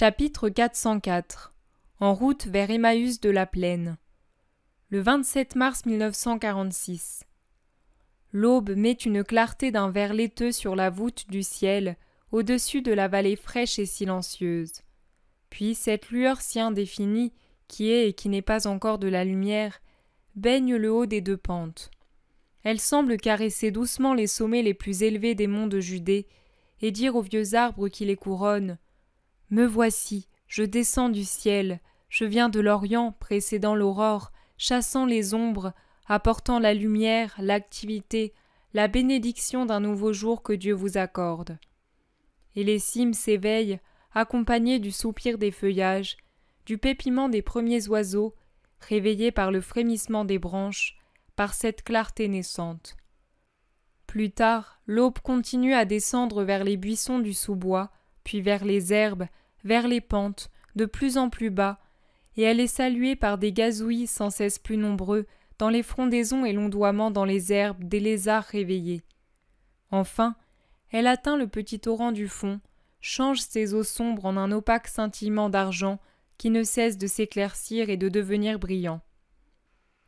Chapitre 404 En route vers Emmaüs de la plaine. Le 27 mars 1946. L'aube met une clarté d'un vert laiteux sur la voûte du ciel, au-dessus de la vallée fraîche et silencieuse. Puis cette lueur si indéfinie, qui est et qui n'est pas encore de la lumière, baigne le haut des deux pentes. Elle semble caresser doucement les sommets les plus élevés des monts de Judée et dire aux vieux arbres qui les couronnent me voici, je descends du ciel, je viens de l'Orient précédant l'aurore, chassant les ombres, apportant la lumière, l'activité, la bénédiction d'un nouveau jour que Dieu vous accorde. Et les cimes s'éveillent, accompagnées du soupir des feuillages, du pépiment des premiers oiseaux, réveillés par le frémissement des branches, par cette clarté naissante. Plus tard, l'aube continue à descendre vers les buissons du sous-bois, puis vers les herbes, vers les pentes, de plus en plus bas, et elle est saluée par des gazouillis sans cesse plus nombreux, dans les frondaisons et l'ondoiement dans les herbes des lézards réveillés. Enfin, elle atteint le petit torrent du fond, change ses eaux sombres en un opaque scintillement d'argent qui ne cesse de s'éclaircir et de devenir brillant.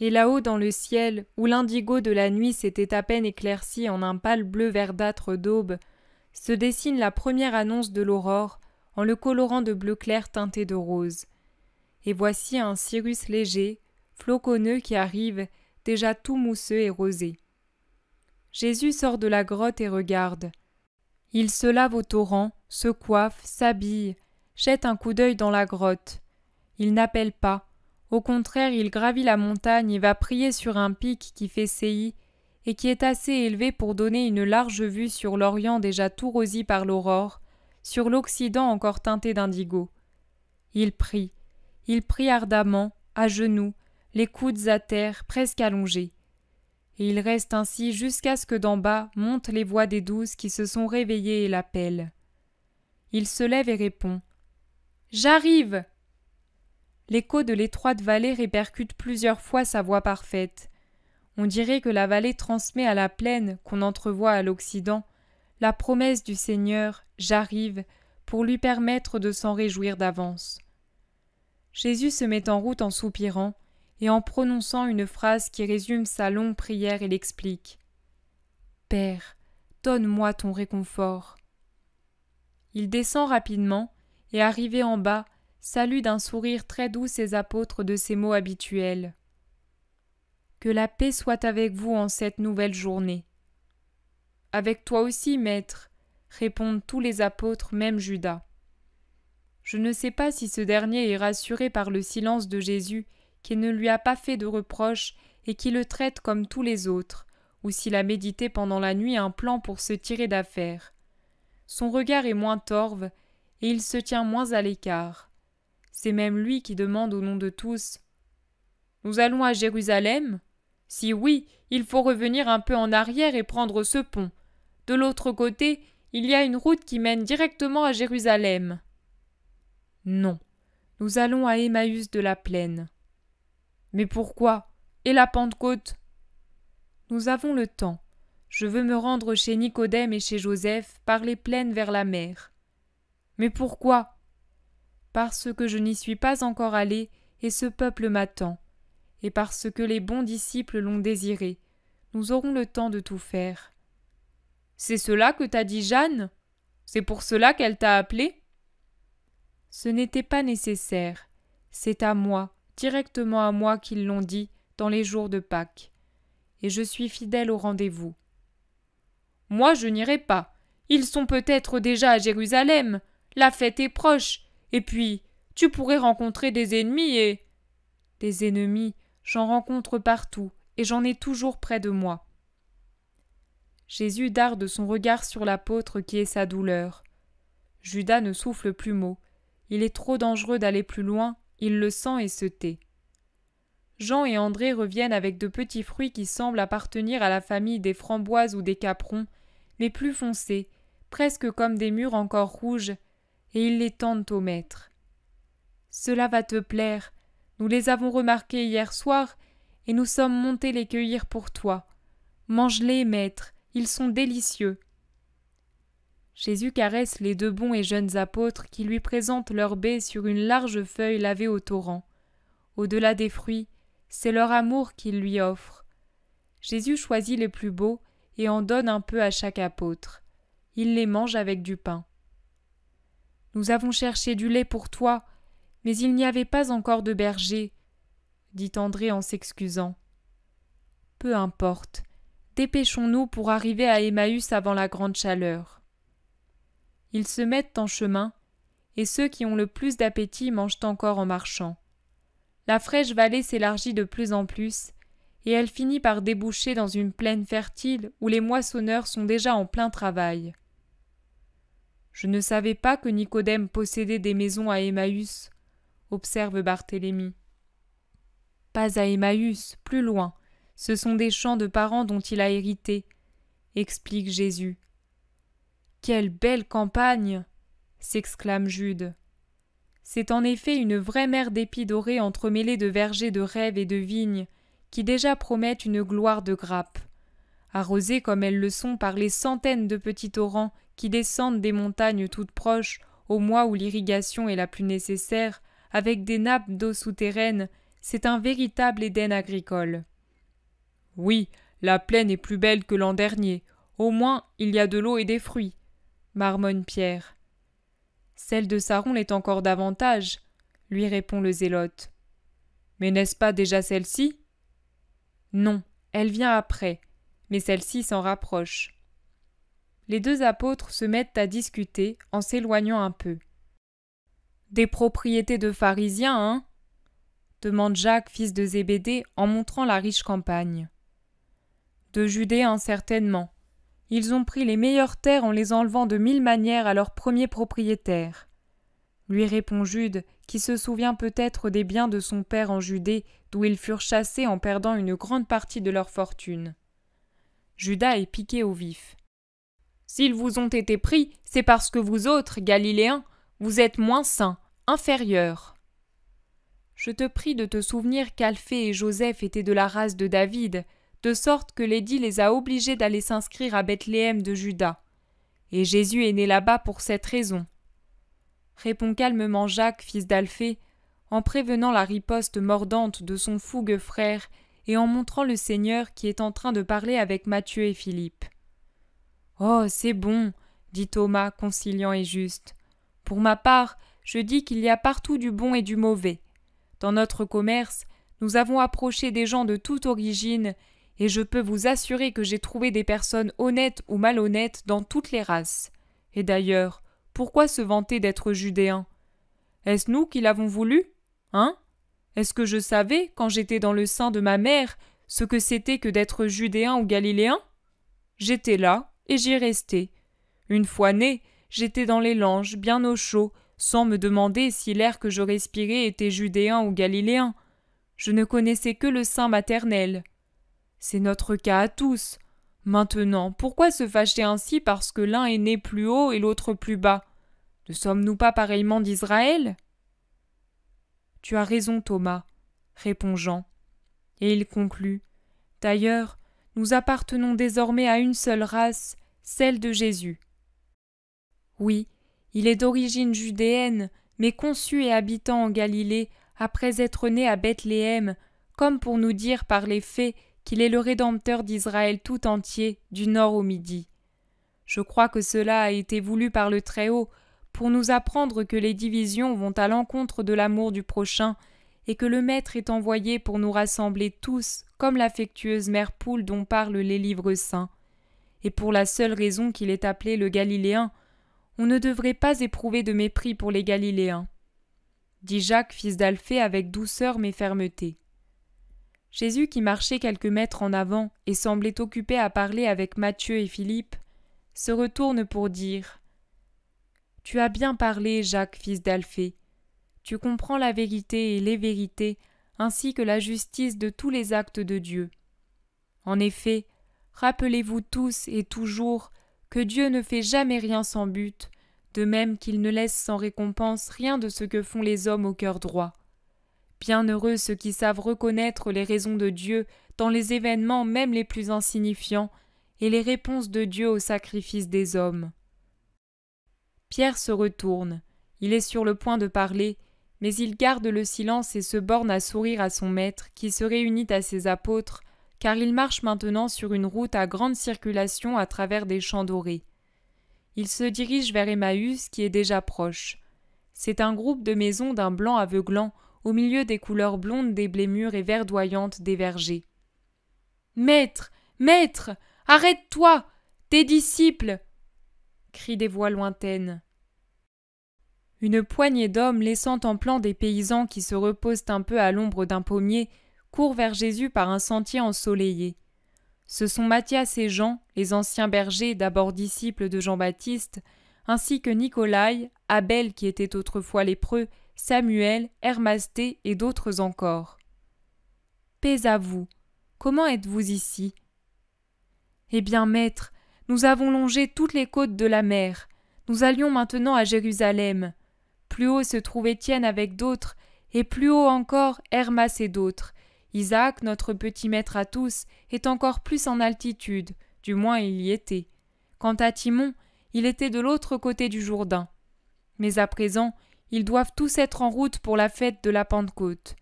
Et là-haut dans le ciel, où l'indigo de la nuit s'était à peine éclairci en un pâle bleu verdâtre d'aube, se dessine la première annonce de l'aurore en le colorant de bleu clair teinté de rose. Et voici un cirrus léger, floconneux qui arrive, déjà tout mousseux et rosé. Jésus sort de la grotte et regarde. Il se lave au torrent, se coiffe, s'habille, jette un coup d'œil dans la grotte. Il n'appelle pas. Au contraire, il gravit la montagne et va prier sur un pic qui fait saillie et qui est assez élevé pour donner une large vue sur l'Orient déjà tout rosi par l'aurore, sur l'Occident encore teinté d'indigo. Il prie. il prie ardemment, à genoux, les coudes à terre, presque allongés. Et il reste ainsi jusqu'à ce que d'en bas montent les voix des douze qui se sont réveillées et l'appellent. Il se lève et répond J'arrive L'écho de l'étroite vallée répercute plusieurs fois sa voix parfaite, on dirait que la vallée transmet à la plaine qu'on entrevoit à l'Occident la promesse du Seigneur J'arrive pour lui permettre de s'en réjouir d'avance. Jésus se met en route en soupirant et en prononçant une phrase qui résume sa longue prière et l'explique. Père, donne-moi ton réconfort. Il descend rapidement et, arrivé en bas, salue d'un sourire très doux ses apôtres de ses mots habituels. Que la paix soit avec vous en cette nouvelle journée. Avec toi aussi, Maître, répondent tous les apôtres, même Judas. Je ne sais pas si ce dernier est rassuré par le silence de Jésus, qui ne lui a pas fait de reproche et qui le traite comme tous les autres, ou s'il a médité pendant la nuit un plan pour se tirer d'affaire. Son regard est moins torve, et il se tient moins à l'écart. C'est même lui qui demande au nom de tous nous allons à Jérusalem Si oui, il faut revenir un peu en arrière et prendre ce pont. De l'autre côté, il y a une route qui mène directement à Jérusalem. Non, nous allons à Emmaüs de la plaine. Mais pourquoi Et la Pentecôte Nous avons le temps. Je veux me rendre chez Nicodème et chez Joseph par les plaines vers la mer. Mais pourquoi Parce que je n'y suis pas encore allé et ce peuple m'attend et parce que les bons disciples l'ont désiré. Nous aurons le temps de tout faire. C'est cela que t'a dit Jeanne C'est pour cela qu'elle t'a appelé Ce n'était pas nécessaire. C'est à moi, directement à moi qu'ils l'ont dit dans les jours de Pâques. Et je suis fidèle au rendez-vous. Moi, je n'irai pas. Ils sont peut-être déjà à Jérusalem. La fête est proche. Et puis, tu pourrais rencontrer des ennemis et. Des ennemis J'en rencontre partout, et j'en ai toujours près de moi. Jésus darde son regard sur l'apôtre qui est sa douleur. Judas ne souffle plus mot. Il est trop dangereux d'aller plus loin, il le sent et se tait. Jean et André reviennent avec de petits fruits qui semblent appartenir à la famille des framboises ou des caprons, mais plus foncés, presque comme des murs encore rouges, et ils les tendent au maître. Cela va te plaire, nous les avons remarqués hier soir, et nous sommes montés les cueillir pour toi. Mange-les, maître, ils sont délicieux. Jésus caresse les deux bons et jeunes apôtres qui lui présentent leur baie sur une large feuille lavée au torrent. Au-delà des fruits, c'est leur amour qu'il lui offre. Jésus choisit les plus beaux et en donne un peu à chaque apôtre. Il les mange avec du pain. Nous avons cherché du lait pour toi, mais il n'y avait pas encore de berger, dit André en s'excusant. Peu importe, dépêchons-nous pour arriver à Emmaüs avant la grande chaleur. Ils se mettent en chemin, et ceux qui ont le plus d'appétit mangent encore en marchant. La fraîche vallée s'élargit de plus en plus, et elle finit par déboucher dans une plaine fertile où les moissonneurs sont déjà en plein travail. Je ne savais pas que Nicodème possédait des maisons à Emmaüs, observe Barthélemy. Pas à Emmaüs, plus loin. Ce sont des champs de parents dont il a hérité, explique Jésus. Quelle belle campagne s'exclame Jude. C'est en effet une vraie mer d'épis dorés entremêlée de vergers de rêves et de vignes qui déjà promettent une gloire de grappes Arrosées comme elles le sont par les centaines de petits torrents qui descendent des montagnes toutes proches au mois où l'irrigation est la plus nécessaire, avec des nappes d'eau souterraine, c'est un véritable Éden agricole. Oui, la plaine est plus belle que l'an dernier, au moins il y a de l'eau et des fruits, marmonne Pierre. Celle de Saron l'est encore davantage, lui répond le zélote. Mais n'est-ce pas déjà celle-ci Non, elle vient après, mais celle-ci s'en rapproche. Les deux apôtres se mettent à discuter en s'éloignant un peu des propriétés de pharisiens, hein demande Jacques, fils de Zébédée, en montrant la riche campagne. De Judée, hein, certainement. Ils ont pris les meilleures terres en les enlevant de mille manières à leurs premiers propriétaires, Lui répond Jude, qui se souvient peut-être des biens de son père en Judée, d'où ils furent chassés en perdant une grande partie de leur fortune. Judas est piqué au vif. S'ils vous ont été pris, c'est parce que vous autres, Galiléens, vous êtes moins saints, inférieur. Je te prie de te souvenir qu'Alphée et Joseph étaient de la race de David, de sorte que l'édit les a obligés d'aller s'inscrire à Bethléem de Juda. Et Jésus est né là-bas pour cette raison. Répond calmement Jacques, fils d'Alphée, en prévenant la riposte mordante de son fougueux frère et en montrant le Seigneur qui est en train de parler avec Matthieu et Philippe. Oh, c'est bon, dit Thomas, conciliant et juste. Pour ma part, je dis qu'il y a partout du bon et du mauvais. Dans notre commerce, nous avons approché des gens de toute origine, et je peux vous assurer que j'ai trouvé des personnes honnêtes ou malhonnêtes dans toutes les races. Et d'ailleurs, pourquoi se vanter d'être judéen Est-ce nous qui l'avons voulu Hein Est-ce que je savais, quand j'étais dans le sein de ma mère, ce que c'était que d'être judéen ou galiléen J'étais là, et j'y restais. Une fois né, j'étais dans les langes, bien au chaud, sans me demander si l'air que je respirais était judéen ou galiléen. Je ne connaissais que le sein maternel. C'est notre cas à tous. Maintenant, pourquoi se fâcher ainsi parce que l'un est né plus haut et l'autre plus bas Ne sommes-nous pas pareillement d'Israël Tu as raison, Thomas, répond Jean. Et il conclut D'ailleurs, nous appartenons désormais à une seule race, celle de Jésus. Oui, il est d'origine judéenne, mais conçu et habitant en Galilée après être né à Bethléem, comme pour nous dire par les faits qu'il est le Rédempteur d'Israël tout entier, du nord au midi. Je crois que cela a été voulu par le Très-Haut pour nous apprendre que les divisions vont à l'encontre de l'amour du prochain et que le Maître est envoyé pour nous rassembler tous comme l'affectueuse mère poule dont parlent les livres saints. Et pour la seule raison qu'il est appelé le Galiléen, on ne devrait pas éprouver de mépris pour les Galiléens. Dit Jacques, fils d'Alphée, avec douceur mais fermeté. Jésus, qui marchait quelques mètres en avant et semblait occupé à parler avec Matthieu et Philippe, se retourne pour dire Tu as bien parlé, Jacques, fils d'Alphée. Tu comprends la vérité et les vérités, ainsi que la justice de tous les actes de Dieu. En effet, rappelez-vous tous et toujours que Dieu ne fait jamais rien sans but, de même qu'il ne laisse sans récompense rien de ce que font les hommes au cœur droit. Bienheureux ceux qui savent reconnaître les raisons de Dieu dans les événements même les plus insignifiants, et les réponses de Dieu au sacrifice des hommes. Pierre se retourne, il est sur le point de parler, mais il garde le silence et se borne à sourire à son maître qui se réunit à ses apôtres car il marche maintenant sur une route à grande circulation à travers des champs dorés. Il se dirige vers Emmaüs qui est déjà proche. C'est un groupe de maisons d'un blanc aveuglant au milieu des couleurs blondes des blés mûrs et verdoyantes des vergers. Maître, maître, arrête-toi, tes disciples crient des voix lointaines. Une poignée d'hommes laissant en plan des paysans qui se reposent un peu à l'ombre d'un pommier vers Jésus par un sentier ensoleillé. Ce sont Matthias et Jean, les anciens bergers d'abord disciples de Jean-Baptiste, ainsi que Nicolaï, Abel qui était autrefois lépreux, Samuel, Hermasté et d'autres encore. Paix à vous. Comment êtes-vous ici Eh bien, maître, nous avons longé toutes les côtes de la mer. Nous allions maintenant à Jérusalem. Plus haut se trouvait Tienne avec d'autres, et plus haut encore Hermas et d'autres, Isaac, notre petit maître à tous, est encore plus en altitude, du moins il y était. Quant à Timon, il était de l'autre côté du Jourdain. Mais à présent, ils doivent tous être en route pour la fête de la Pentecôte.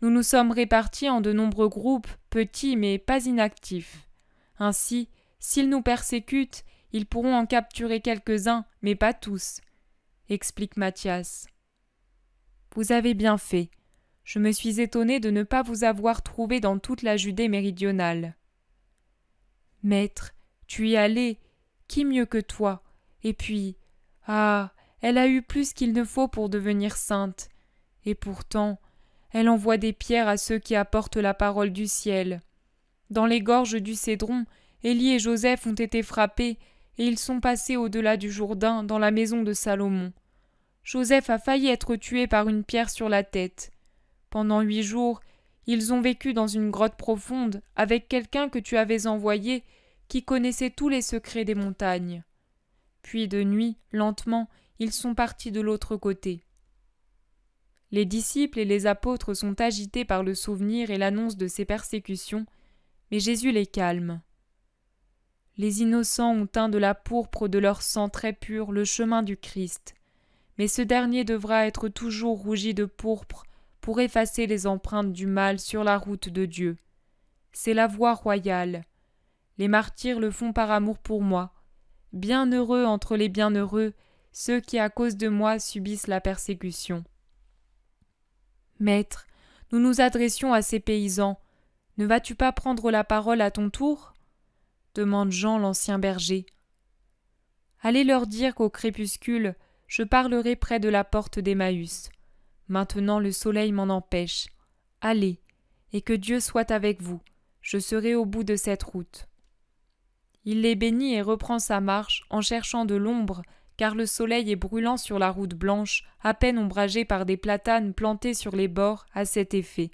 Nous nous sommes répartis en de nombreux groupes, petits mais pas inactifs. Ainsi, s'ils nous persécutent, ils pourront en capturer quelques-uns, mais pas tous, explique Mathias. Vous avez bien fait, je me suis étonné de ne pas vous avoir trouvé dans toute la Judée méridionale. Maître, tu y allais, qui mieux que toi Et puis, ah, elle a eu plus qu'il ne faut pour devenir sainte. Et pourtant, elle envoie des pierres à ceux qui apportent la parole du ciel. Dans les gorges du Cédron, Élie et Joseph ont été frappés, et ils sont passés au-delà du Jourdain, dans la maison de Salomon. Joseph a failli être tué par une pierre sur la tête. Pendant huit jours, ils ont vécu dans une grotte profonde avec quelqu'un que tu avais envoyé, qui connaissait tous les secrets des montagnes. Puis de nuit, lentement, ils sont partis de l'autre côté. Les disciples et les apôtres sont agités par le souvenir et l'annonce de ces persécutions, mais Jésus les calme. Les innocents ont teint de la pourpre de leur sang très pur le chemin du Christ, mais ce dernier devra être toujours rougi de pourpre pour effacer les empreintes du mal sur la route de Dieu. C'est la voie royale. Les martyrs le font par amour pour moi. Bienheureux entre les bienheureux, ceux qui à cause de moi subissent la persécution. Maître, nous nous adressions à ces paysans. Ne vas-tu pas prendre la parole à ton tour demande Jean l'ancien berger. Allez leur dire qu'au crépuscule, je parlerai près de la porte d'Emmaüs. Maintenant le soleil m'en empêche. Allez, et que Dieu soit avec vous. Je serai au bout de cette route. Il les bénit et reprend sa marche en cherchant de l'ombre, car le soleil est brûlant sur la route blanche, à peine ombragée par des platanes plantés sur les bords à cet effet.